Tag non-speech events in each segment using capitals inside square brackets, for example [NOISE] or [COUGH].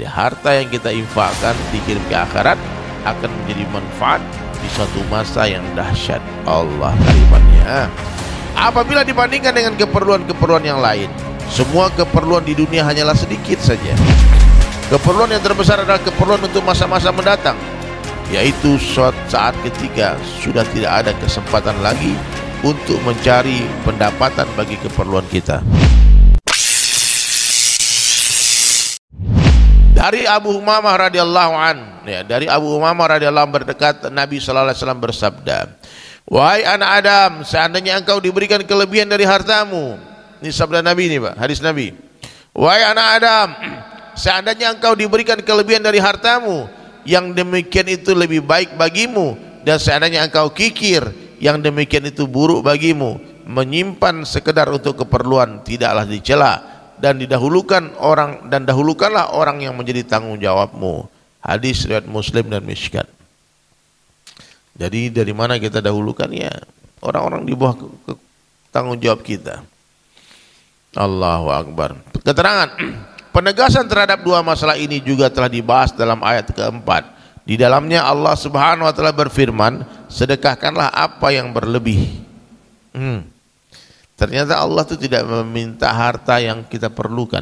Jadi harta yang kita infakkan dikirim ke akhirat akan menjadi manfaat di suatu masa yang dahsyat Allah kalimatnya apabila dibandingkan dengan keperluan-keperluan yang lain semua keperluan di dunia hanyalah sedikit saja keperluan yang terbesar adalah keperluan untuk masa-masa mendatang yaitu suatu saat ketika sudah tidak ada kesempatan lagi untuk mencari pendapatan bagi keperluan kita. dari Abu Umamah radhiyallahu an ya dari Abu Umamah radhiyallahu an berdekat Nabi sallallahu alaihi wasallam bersabda wahai anak Adam seandainya engkau diberikan kelebihan dari hartamu ini sabda Nabi ini Pak hadis Nabi wahai anak Adam [CLEARS THROAT] seandainya engkau diberikan kelebihan dari hartamu yang demikian itu lebih baik bagimu dan seandainya engkau kikir yang demikian itu buruk bagimu menyimpan sekedar untuk keperluan tidaklah dicela. dan didahulukan orang dan dahulukanlah orang yang menjadi tanggung jawabmu. Hadis riwayat Muslim dan Mishkat. Jadi dari mana kita dahulukan ya orang-orang di bawah ke, ke, tanggung jawab kita. Allahu Akbar. Keterangan [CLEARS THROAT] penegasan terhadap dua masalah ini juga telah dibahas dalam ayat keempat. Di dalamnya Allah Subhanahu wa taala berfirman, sedekahkanlah apa yang berlebih. Hmm. Ternyata Allah itu tidak meminta harta yang kita perlukan.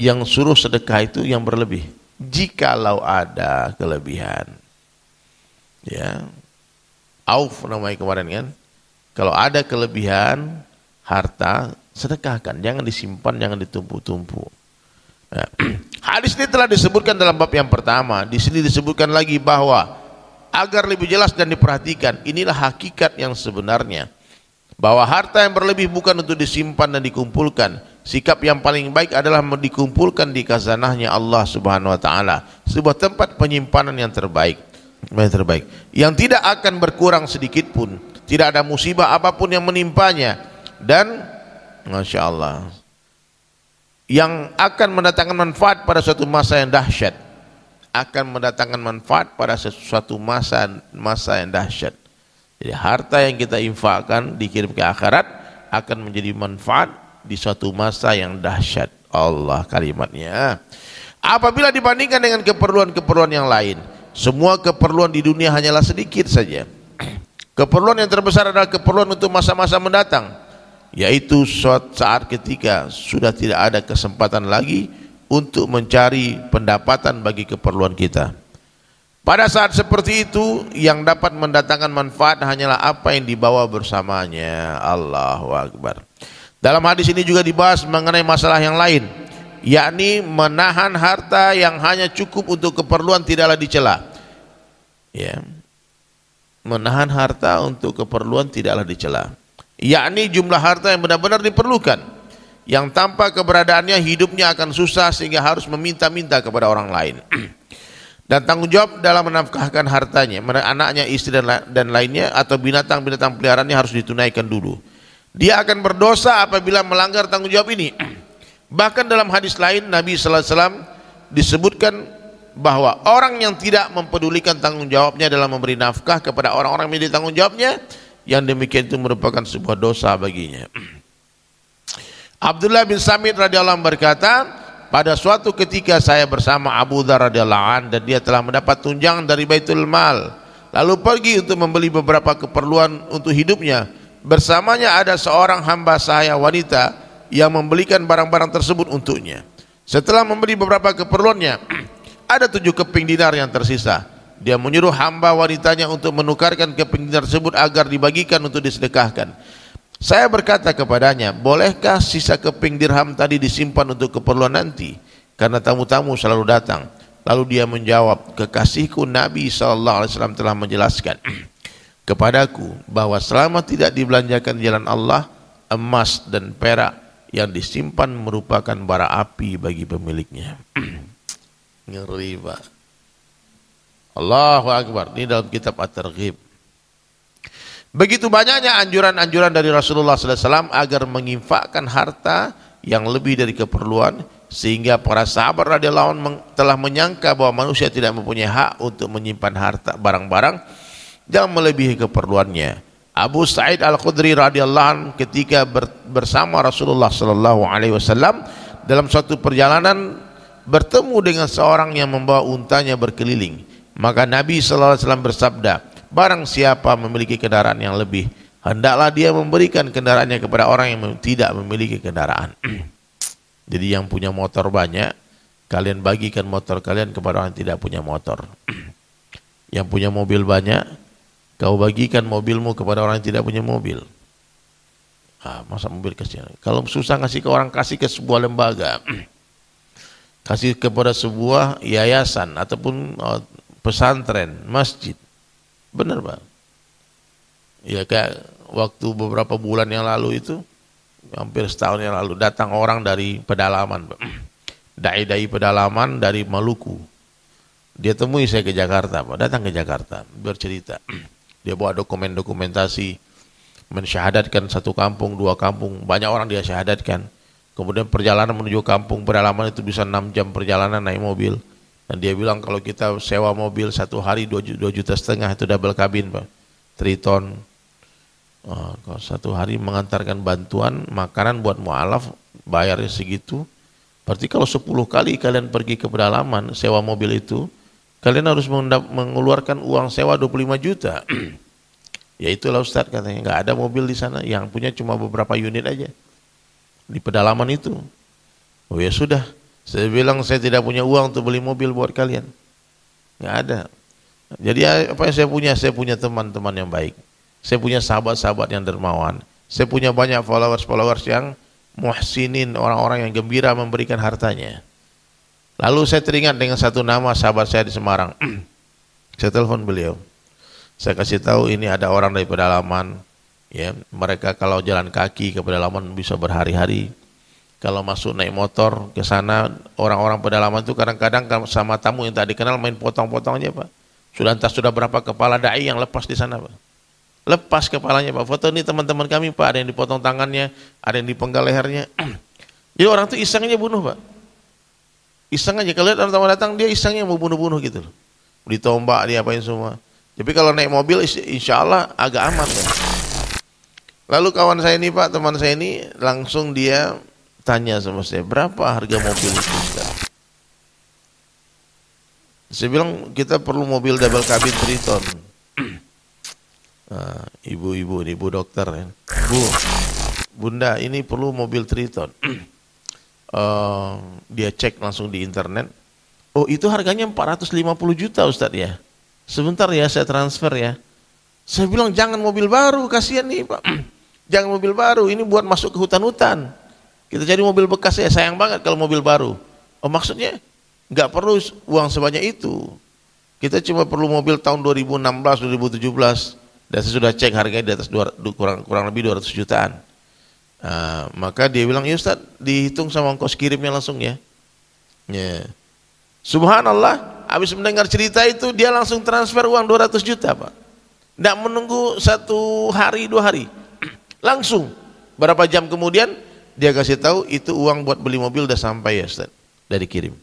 Yang suruh sedekah itu yang berlebih. Jikalau ada kelebihan. Ya. Auf namanya kemarin kan. Kalau ada kelebihan harta, sedekahkan. Jangan disimpan, jangan ditumpu-tumpu. Ya. [CLEARS THROAT] hadis ini telah disebutkan dalam bab yang pertama. Di sini disebutkan lagi bahwa agar lebih jelas dan diperhatikan, inilah hakikat yang sebenarnya bahwa harta yang berlebih bukan untuk disimpan dan dikumpulkan. Sikap yang paling baik adalah dikumpulkan di kazanahnya Allah Subhanahu wa taala, sebuah tempat penyimpanan yang terbaik. Yang terbaik. Yang tidak akan berkurang sedikit pun, tidak ada musibah apapun yang menimpanya dan Masya Allah yang akan mendatangkan manfaat pada suatu masa yang dahsyat akan mendatangkan manfaat pada suatu masa masa yang dahsyat jadi harta yang kita infakkan dikirim ke akhirat akan menjadi manfaat di suatu masa yang dahsyat. Allah kalimatnya. Apabila dibandingkan dengan keperluan-keperluan yang lain, semua keperluan di dunia hanyalah sedikit saja. Keperluan yang terbesar adalah keperluan untuk masa-masa mendatang, yaitu saat saat ketika sudah tidak ada kesempatan lagi untuk mencari pendapatan bagi keperluan kita. Pada saat seperti itu yang dapat mendatangkan manfaat hanyalah apa yang dibawa bersamanya. Allahu Akbar. Dalam hadis ini juga dibahas mengenai masalah yang lain, yakni menahan harta yang hanya cukup untuk keperluan tidaklah dicela. Ya. Menahan harta untuk keperluan tidaklah dicela. Yakni jumlah harta yang benar-benar diperlukan yang tanpa keberadaannya hidupnya akan susah sehingga harus meminta-minta kepada orang lain. [CLEARS THROAT] dan tanggung jawab dalam menafkahkan hartanya, anaknya, istri dan, dan lainnya atau binatang-binatang peliharaannya harus ditunaikan dulu. Dia akan berdosa apabila melanggar tanggung jawab ini. [CLEARS THROAT] Bahkan dalam hadis lain Nabi sallallahu alaihi wasallam disebutkan bahwa orang yang tidak mempedulikan tanggung jawabnya dalam memberi nafkah kepada orang-orang yang tanggung jawabnya yang demikian itu merupakan sebuah dosa baginya. [CLEARS THROAT] Abdullah bin Samit radhiyallahu anhu berkata, pada suatu ketika saya bersama Abu Dhar dan dia telah mendapat tunjangan dari Baitul Mal. Lalu pergi untuk membeli beberapa keperluan untuk hidupnya. Bersamanya ada seorang hamba saya wanita yang membelikan barang-barang tersebut untuknya. Setelah membeli beberapa keperluannya, [CLEARS THROAT] ada tujuh keping dinar yang tersisa. Dia menyuruh hamba wanitanya untuk menukarkan keping dinar tersebut agar dibagikan untuk disedekahkan. Saya berkata kepadanya, bolehkah sisa keping dirham tadi disimpan untuk keperluan nanti? Karena tamu-tamu selalu datang. Lalu dia menjawab, kekasihku Nabi SAW telah menjelaskan [CLEARS THROAT] kepadaku bahwa selama tidak dibelanjakan di jalan Allah, emas dan perak yang disimpan merupakan bara api bagi pemiliknya. [CLEARS THROAT] Ngeri, Pak. Allahu Akbar. Ini dalam kitab At-Targhib. Begitu banyaknya anjuran-anjuran dari Rasulullah SAW agar menginfakkan harta yang lebih dari keperluan sehingga para sahabat radhiyallahu anhu telah menyangka bahwa manusia tidak mempunyai hak untuk menyimpan harta barang-barang yang melebihi keperluannya. Abu Sa'id Al-Khudri radhiyallahu ketika bersama Rasulullah sallallahu alaihi wasallam dalam suatu perjalanan bertemu dengan seorang yang membawa untanya berkeliling. Maka Nabi sallallahu alaihi wasallam bersabda, Barang siapa memiliki kendaraan yang lebih, hendaklah dia memberikan kendaraannya kepada orang yang tidak memiliki kendaraan. [CLEARS THROAT] Jadi yang punya motor banyak, kalian bagikan motor kalian kepada orang yang tidak punya motor. [CLEARS THROAT] yang punya mobil banyak, kau bagikan mobilmu kepada orang yang tidak punya mobil. Ah, masa mobil kasihan. Kalau susah ngasih ke orang, kasih ke sebuah lembaga. [CLEARS THROAT] kasih kepada sebuah yayasan ataupun oh, pesantren, masjid. Benar Pak. Ya kayak waktu beberapa bulan yang lalu itu, hampir setahun yang lalu, datang orang dari pedalaman Pak. [CLEARS THROAT] Dai-dai pedalaman dari Maluku. Dia temui saya ke Jakarta Pak, datang ke Jakarta bercerita. [CLEARS THROAT] Dia bawa dokumen dokumentasi, mensyahadatkan satu kampung, dua kampung, banyak orang dia syahadatkan. Kemudian perjalanan menuju kampung pedalaman itu bisa enam jam perjalanan naik mobil dan dia bilang kalau kita sewa mobil satu hari dua juta, 2 juta setengah itu double kabin Pak. Triton. Oh, kalau satu hari mengantarkan bantuan makanan buat mualaf bayarnya segitu. Berarti kalau sepuluh kali kalian pergi ke pedalaman sewa mobil itu, kalian harus mengeluarkan uang sewa 25 juta. [CLEARS THROAT] ya itulah Ustaz katanya, nggak ada mobil di sana, yang punya cuma beberapa unit aja. Di pedalaman itu. Oh ya sudah, saya bilang saya tidak punya uang untuk beli mobil buat kalian. Nggak ada. Jadi ya, apa yang saya punya? Saya punya teman-teman yang baik. Saya punya sahabat-sahabat yang dermawan. Saya punya banyak followers-followers yang muhsinin, orang-orang yang gembira memberikan hartanya. Lalu saya teringat dengan satu nama sahabat saya di Semarang. [CLEARS THROAT] saya telepon beliau. Saya kasih tahu ini ada orang dari pedalaman. Ya, mereka kalau jalan kaki ke pedalaman bisa berhari-hari kalau masuk naik motor ke sana orang-orang pedalaman itu kadang-kadang sama tamu yang tak dikenal main potong-potong aja pak sudah entah sudah berapa kepala dai yang lepas di sana pak lepas kepalanya pak foto ini teman-teman kami pak ada yang dipotong tangannya ada yang dipenggal lehernya [CLEARS THROAT] jadi orang tuh iseng aja bunuh pak iseng aja kalau lihat orang datang dia isengnya mau bunuh-bunuh gitu loh ditombak dia diapain semua tapi kalau naik mobil insya Allah agak aman ya. lalu kawan saya ini pak teman saya ini langsung dia tanya sama saya, berapa harga mobil itu Saya bilang kita perlu mobil double cabin Triton. Ah, ibu-ibu ini, ibu dokter ya. Bu, bunda ini perlu mobil Triton. Uh, ehm, dia cek langsung di internet. Oh itu harganya 450 juta Ustadz ya. Sebentar ya saya transfer ya. Saya bilang jangan mobil baru, kasihan nih Pak. [CLEARS THROAT] jangan mobil baru, ini buat masuk ke hutan-hutan. Kita cari mobil bekas ya, sayang banget kalau mobil baru. Oh, maksudnya nggak perlu uang sebanyak itu. Kita cuma perlu mobil tahun 2016, 2017 dan saya sudah cek harganya di atas dua, kurang kurang lebih 200 jutaan. Uh, maka dia bilang, "Ya Ustaz, dihitung sama ongkos kirimnya langsung ya." Ya. Yeah. Subhanallah, habis mendengar cerita itu dia langsung transfer uang 200 juta, Pak. Tidak menunggu satu hari, dua hari. [CLEARS THROAT] langsung. Berapa jam kemudian dia kasih tahu itu uang buat beli mobil udah sampai ya Ustaz dari kirim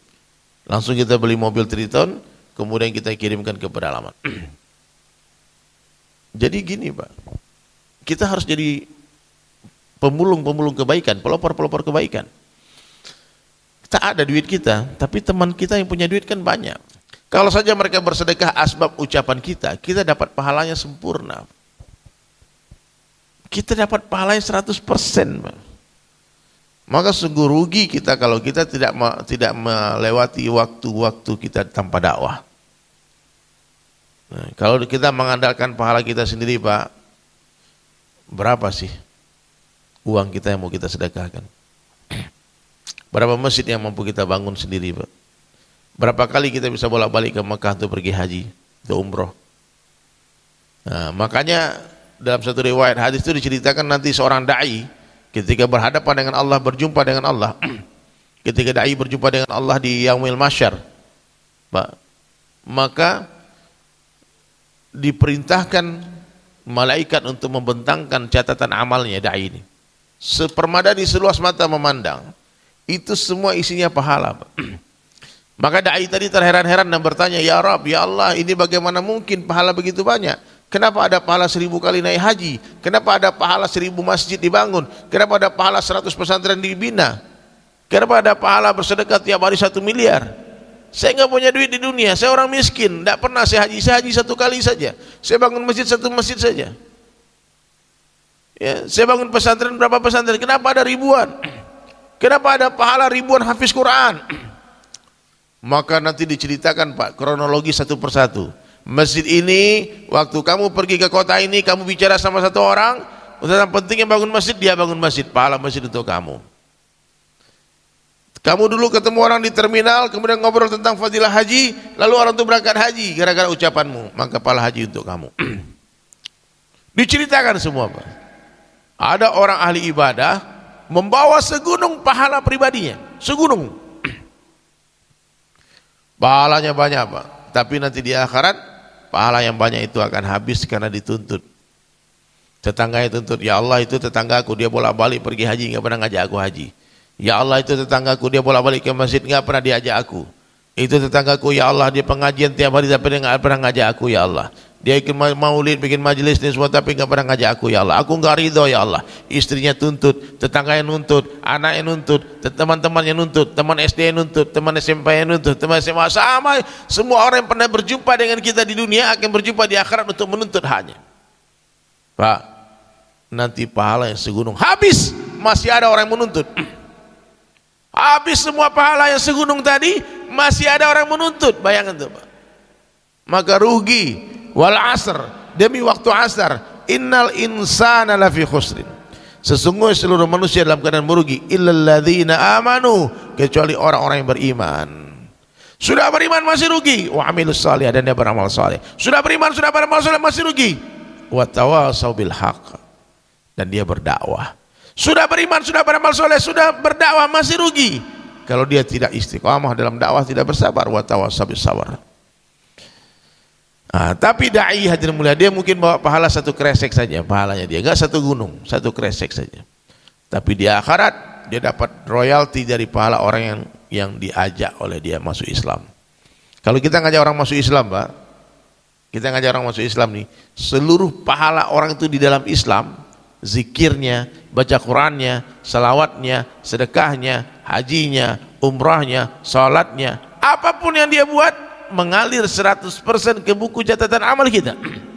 langsung kita beli mobil Triton kemudian kita kirimkan ke pedalaman [CLEARS THROAT] jadi gini Pak kita harus jadi pemulung-pemulung kebaikan pelopor-pelopor kebaikan Kita ada duit kita tapi teman kita yang punya duit kan banyak kalau saja mereka bersedekah asbab ucapan kita kita dapat pahalanya sempurna kita dapat pahalanya 100% Pak maka sungguh rugi kita kalau kita tidak tidak melewati waktu-waktu kita tanpa dakwah. Nah, kalau kita mengandalkan pahala kita sendiri, Pak, berapa sih uang kita yang mau kita sedekahkan? Berapa masjid yang mampu kita bangun sendiri, Pak? Berapa kali kita bisa bolak-balik ke Mekah untuk pergi haji, untuk umroh? Nah, makanya dalam satu riwayat hadis itu diceritakan nanti seorang dai Ketika berhadapan dengan Allah, berjumpa dengan Allah. [CLEARS THROAT] Ketika dai berjumpa dengan Allah di Yaumil Masyar. Maka diperintahkan malaikat untuk membentangkan catatan amalnya dai ini. Sepermadani seluas mata memandang. Itu semua isinya pahala. [CLEARS THROAT] Maka dai tadi terheran-heran dan bertanya, "Ya Rab, ya Allah, ini bagaimana mungkin pahala begitu banyak?" Kenapa ada pahala seribu kali naik haji? Kenapa ada pahala seribu masjid dibangun? Kenapa ada pahala seratus pesantren dibina? Kenapa ada pahala bersedekah tiap hari satu miliar? Saya nggak punya duit di dunia, saya orang miskin, tidak pernah saya haji, saya haji satu kali saja. Saya bangun masjid satu masjid saja. Ya, saya bangun pesantren berapa pesantren? Kenapa ada ribuan? Kenapa ada pahala ribuan hafiz Quran? Maka nanti diceritakan Pak, kronologi satu persatu masjid ini waktu kamu pergi ke kota ini kamu bicara sama satu orang tentang pentingnya bangun masjid dia bangun masjid pahala masjid untuk kamu kamu dulu ketemu orang di terminal kemudian ngobrol tentang fadilah haji lalu orang itu berangkat haji gara-gara ucapanmu maka pahala haji untuk kamu [CLEARS THROAT] diceritakan semua Pak ada orang ahli ibadah membawa segunung pahala pribadinya segunung [CLEARS THROAT] pahalanya banyak Pak tapi nanti di akhirat pahala yang banyak itu akan habis karena dituntut. Tetangga itu tuntut, ya Allah itu tetanggaku dia bolak-balik pergi haji nggak pernah ngajak aku haji. Ya Allah itu tetanggaku dia bolak-balik ke masjid nggak pernah diajak aku. Itu tetanggaku ya Allah dia pengajian tiap hari tapi dia nggak pernah ngajak aku ya Allah. Dia ikut maulid, bikin majelis ini semua tapi nggak pernah ngajak aku ya Allah. Aku nggak ridho ya Allah. Istrinya tuntut, tetangganya nuntut, anaknya nuntut, teman-temannya nuntut, teman SD nuntut, teman SMP nuntut, teman SMA sama semua orang yang pernah berjumpa dengan kita di dunia akan berjumpa di akhirat untuk menuntut hanya. Pak, nanti pahala yang segunung habis masih ada orang yang menuntut. [CLEARS THROAT] Habis semua pahala yang segunung tadi masih ada orang menuntut bayangkan tuh Pak maka rugi wal asr demi waktu asar innal insana lafi khusrin sesungguhnya seluruh manusia dalam keadaan merugi illalladzina amanu kecuali orang-orang yang beriman sudah beriman masih rugi wa amilus salih dan dia beramal saleh sudah beriman sudah beramal saleh masih rugi wa tawasau bil dan dia berdakwah sudah beriman sudah beramal saleh sudah berdakwah masih rugi kalau dia tidak istiqamah dalam dakwah tidak bersabar wa sabar nah, tapi dai hadir mulia dia mungkin bawa pahala satu kresek saja pahalanya dia enggak satu gunung satu kresek saja tapi di akhirat dia dapat royalti dari pahala orang yang yang diajak oleh dia masuk Islam kalau kita ngajak orang masuk Islam Pak kita ngajak orang masuk Islam nih seluruh pahala orang itu di dalam Islam zikirnya, baca Qurannya, salawatnya, sedekahnya, hajinya, umrahnya, salatnya, apapun yang dia buat mengalir 100% ke buku catatan amal kita.